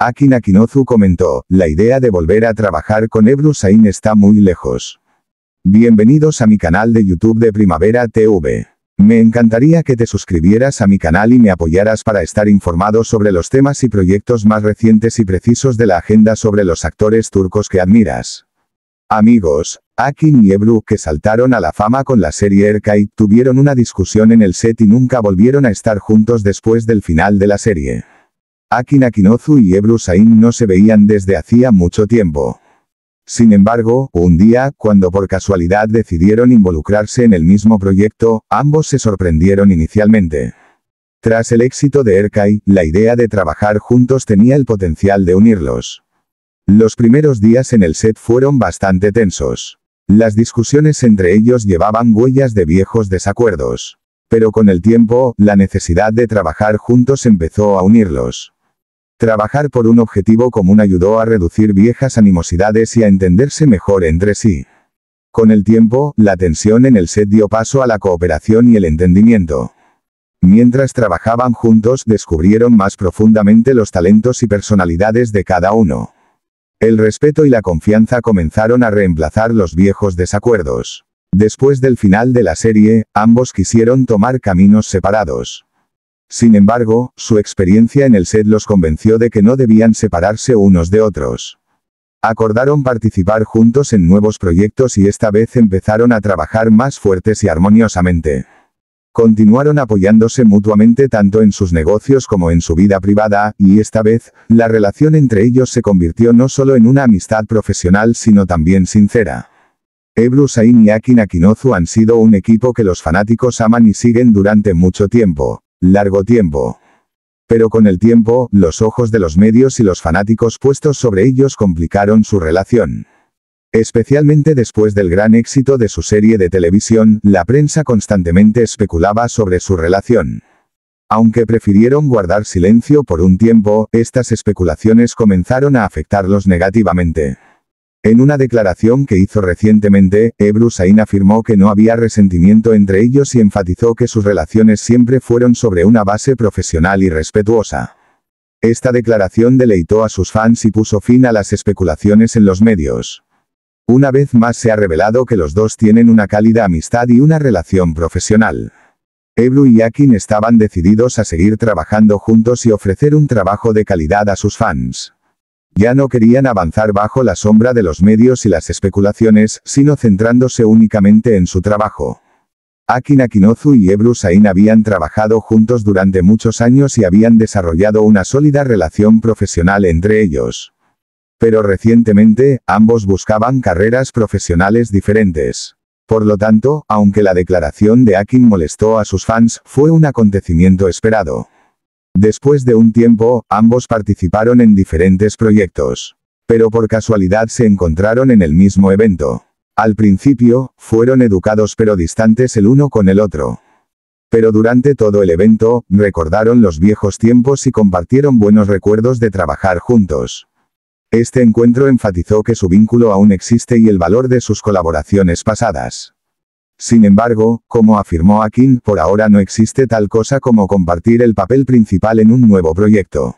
Akin Akinozu comentó, la idea de volver a trabajar con Ebru Sain está muy lejos. Bienvenidos a mi canal de YouTube de Primavera TV. Me encantaría que te suscribieras a mi canal y me apoyaras para estar informado sobre los temas y proyectos más recientes y precisos de la agenda sobre los actores turcos que admiras. Amigos, Akin y Ebru, que saltaron a la fama con la serie Erkay, tuvieron una discusión en el set y nunca volvieron a estar juntos después del final de la serie. Akin Akinozu y Ebru Sain no se veían desde hacía mucho tiempo. Sin embargo, un día, cuando por casualidad decidieron involucrarse en el mismo proyecto, ambos se sorprendieron inicialmente. Tras el éxito de Erkai, la idea de trabajar juntos tenía el potencial de unirlos. Los primeros días en el set fueron bastante tensos. Las discusiones entre ellos llevaban huellas de viejos desacuerdos. Pero con el tiempo, la necesidad de trabajar juntos empezó a unirlos. Trabajar por un objetivo común ayudó a reducir viejas animosidades y a entenderse mejor entre sí. Con el tiempo, la tensión en el set dio paso a la cooperación y el entendimiento. Mientras trabajaban juntos, descubrieron más profundamente los talentos y personalidades de cada uno. El respeto y la confianza comenzaron a reemplazar los viejos desacuerdos. Después del final de la serie, ambos quisieron tomar caminos separados. Sin embargo, su experiencia en el set los convenció de que no debían separarse unos de otros. Acordaron participar juntos en nuevos proyectos y esta vez empezaron a trabajar más fuertes y armoniosamente. Continuaron apoyándose mutuamente tanto en sus negocios como en su vida privada, y esta vez, la relación entre ellos se convirtió no solo en una amistad profesional sino también sincera. Ebru Sain y Akin Akinozu han sido un equipo que los fanáticos aman y siguen durante mucho tiempo, largo tiempo. Pero con el tiempo, los ojos de los medios y los fanáticos puestos sobre ellos complicaron su relación. Especialmente después del gran éxito de su serie de televisión, la prensa constantemente especulaba sobre su relación. Aunque prefirieron guardar silencio por un tiempo, estas especulaciones comenzaron a afectarlos negativamente. En una declaración que hizo recientemente, Ebru Sain afirmó que no había resentimiento entre ellos y enfatizó que sus relaciones siempre fueron sobre una base profesional y respetuosa. Esta declaración deleitó a sus fans y puso fin a las especulaciones en los medios. Una vez más se ha revelado que los dos tienen una cálida amistad y una relación profesional. Ebru y Akin estaban decididos a seguir trabajando juntos y ofrecer un trabajo de calidad a sus fans. Ya no querían avanzar bajo la sombra de los medios y las especulaciones, sino centrándose únicamente en su trabajo. Akin Akinozu y Ebru Sain habían trabajado juntos durante muchos años y habían desarrollado una sólida relación profesional entre ellos. Pero recientemente, ambos buscaban carreras profesionales diferentes. Por lo tanto, aunque la declaración de Akin molestó a sus fans, fue un acontecimiento esperado. Después de un tiempo, ambos participaron en diferentes proyectos. Pero por casualidad se encontraron en el mismo evento. Al principio, fueron educados pero distantes el uno con el otro. Pero durante todo el evento, recordaron los viejos tiempos y compartieron buenos recuerdos de trabajar juntos. Este encuentro enfatizó que su vínculo aún existe y el valor de sus colaboraciones pasadas. Sin embargo, como afirmó Akin, por ahora no existe tal cosa como compartir el papel principal en un nuevo proyecto.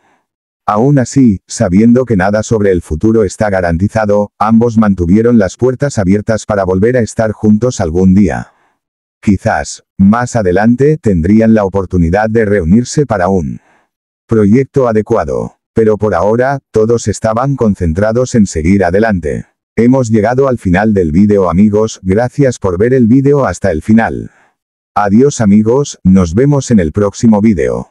Aún así, sabiendo que nada sobre el futuro está garantizado, ambos mantuvieron las puertas abiertas para volver a estar juntos algún día. Quizás, más adelante, tendrían la oportunidad de reunirse para un proyecto adecuado. Pero por ahora, todos estaban concentrados en seguir adelante. Hemos llegado al final del vídeo amigos, gracias por ver el vídeo hasta el final. Adiós amigos, nos vemos en el próximo vídeo.